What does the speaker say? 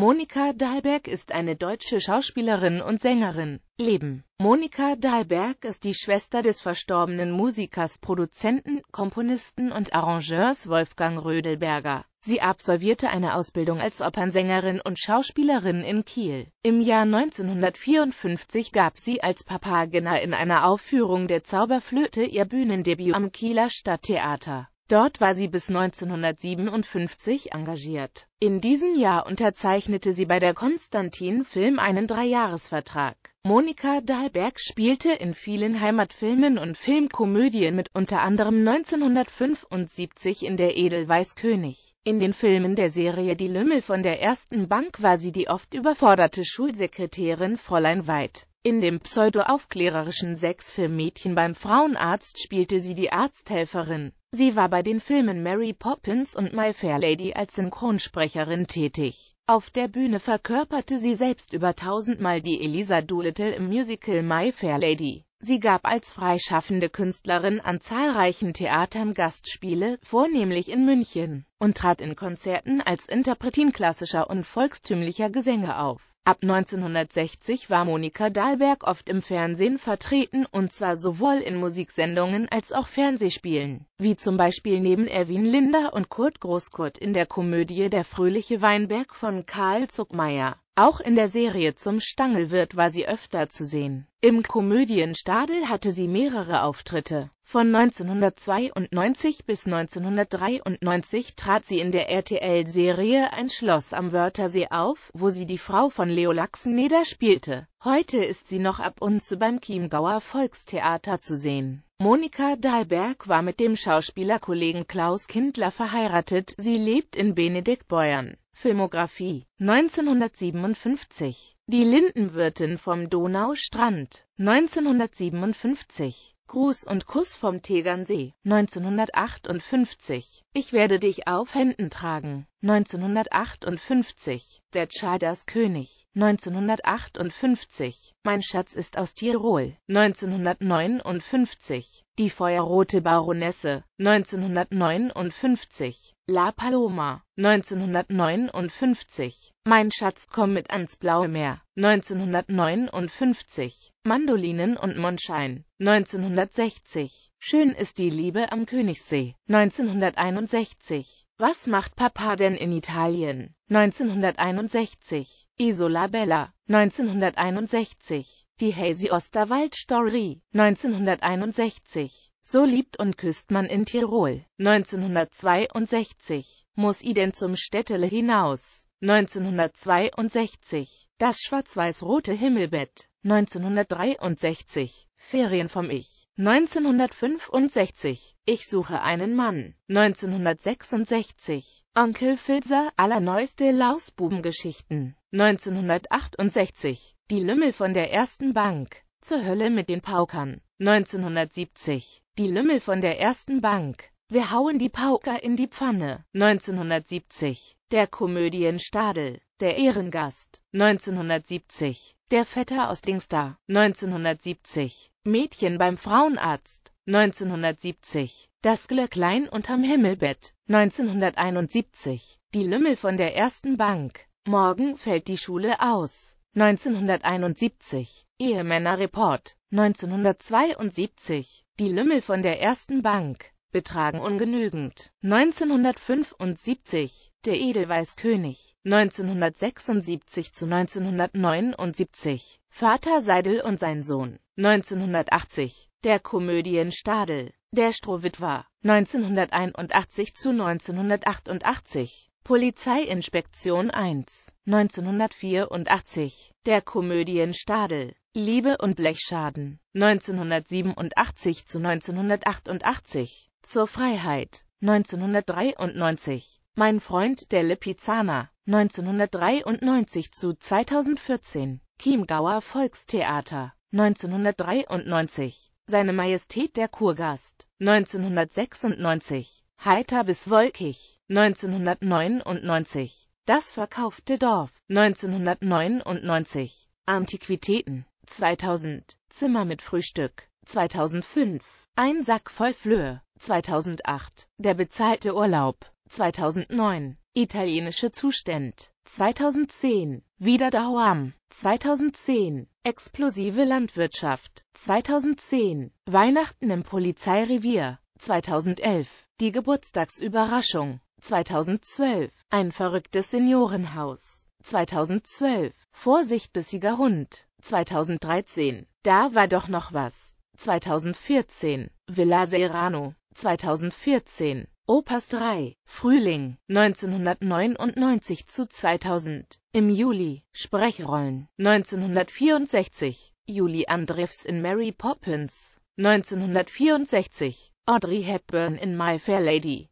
Monika Dahlberg ist eine deutsche Schauspielerin und Sängerin. Leben Monika Dahlberg ist die Schwester des verstorbenen Musikers, Produzenten, Komponisten und Arrangeurs Wolfgang Rödelberger. Sie absolvierte eine Ausbildung als Opernsängerin und Schauspielerin in Kiel. Im Jahr 1954 gab sie als Papagena in einer Aufführung der Zauberflöte ihr Bühnendebüt am Kieler Stadttheater. Dort war sie bis 1957 engagiert. In diesem Jahr unterzeichnete sie bei der Konstantin Film einen Dreijahresvertrag. Monika Dahlberg spielte in vielen Heimatfilmen und Filmkomödien mit, unter anderem 1975 in der Edelweißkönig. In den Filmen der Serie Die Lümmel von der ersten Bank war sie die oft überforderte Schulsekretärin Fräulein Weid. In dem pseudoaufklärerischen aufklärerischen Sex für Mädchen beim Frauenarzt spielte sie die Arzthelferin. Sie war bei den Filmen Mary Poppins und My Fair Lady als Synchronsprecherin tätig. Auf der Bühne verkörperte sie selbst über tausendmal die Elisa Doolittle im Musical My Fair Lady. Sie gab als freischaffende Künstlerin an zahlreichen Theatern Gastspiele, vornehmlich in München, und trat in Konzerten als Interpretin klassischer und volkstümlicher Gesänge auf. Ab 1960 war Monika Dahlberg oft im Fernsehen vertreten und zwar sowohl in Musiksendungen als auch Fernsehspielen, wie zum Beispiel neben Erwin Linder und Kurt Großkurt in der Komödie Der fröhliche Weinberg von Karl Zuckmeier. Auch in der Serie Zum Stangelwirt war sie öfter zu sehen. Im Komödienstadel hatte sie mehrere Auftritte. Von 1992 bis 1993 trat sie in der RTL-Serie Ein Schloss am Wörthersee auf, wo sie die Frau von Leo Laxeneder spielte. Heute ist sie noch ab und zu beim Chiemgauer Volkstheater zu sehen. Monika Dahlberg war mit dem Schauspielerkollegen Klaus Kindler verheiratet, sie lebt in Benediktbeuern. Filmografie 1957 Die Lindenwirtin vom Donaustrand 1957 Gruß und Kuss vom Tegernsee, 1958. Ich werde dich auf Händen tragen, 1958. Der Tschaders König, 1958. Mein Schatz ist aus Tirol, 1959. Die Feuerrote Baronesse, 1959. La Paloma, 1959. Mein Schatz, komm mit ans blaue Meer, 1959. Mandolinen und Mondschein, 1960. Schön ist die Liebe am Königssee, 1961. Was macht Papa denn in Italien? 1961. Isola Bella, 1961. Die Hazy Osterwald Story, 1961. So liebt und küsst man in Tirol, 1962. Muss i denn zum Städtele hinaus, 1962. Das schwarz-weiß-rote Himmelbett, 1963. Ferien vom Ich. 1965 Ich suche einen Mann 1966 Onkel Filzer allerneueste Lausbubengeschichten 1968 Die Lümmel von der ersten Bank Zur Hölle mit den Paukern 1970 Die Lümmel von der ersten Bank wir hauen die Pauker in die Pfanne. 1970. Der Komödienstadel. Der Ehrengast. 1970. Der Vetter aus Dingsda. 1970. Mädchen beim Frauenarzt 1970, Das Glöcklein unterm Himmelbett 1971, Die Lümmel von der ersten Bank, Morgen fällt die Schule aus 1971, Ehemännerreport 1972, Die Lümmel von der ersten Bank, Betragen ungenügend 1975, Der Edelweißkönig 1976 zu 1979, Vater Seidel und sein Sohn 1980, der Komödien Stadel, der Strohwitwer, 1981 zu 1988, Polizeiinspektion 1, 1984, der Komödien Stadel, Liebe und Blechschaden, 1987 zu 1988, Zur Freiheit, 1993, Mein Freund der Lipizzaner, 1993 zu 2014, Chiemgauer Volkstheater, 1993 Seine Majestät der Kurgast 1996 Heiter bis wolkig 1999 Das verkaufte Dorf 1999 Antiquitäten 2000 Zimmer mit Frühstück 2005 Ein Sack voll Flöhe 2008 Der bezahlte Urlaub 2009 Italienische Zustand 2010, wieder Wiederdauam, 2010, Explosive Landwirtschaft, 2010, Weihnachten im Polizeirevier, 2011, Die Geburtstagsüberraschung, 2012, Ein verrücktes Seniorenhaus, 2012, Vorsicht bissiger Hund, 2013, Da war doch noch was, 2014, Villa Serrano, 2014, Opas 3, Frühling, 1999 zu 2000, im Juli, Sprechrollen, 1964, Julie Andrews in Mary Poppins, 1964, Audrey Hepburn in My Fair Lady,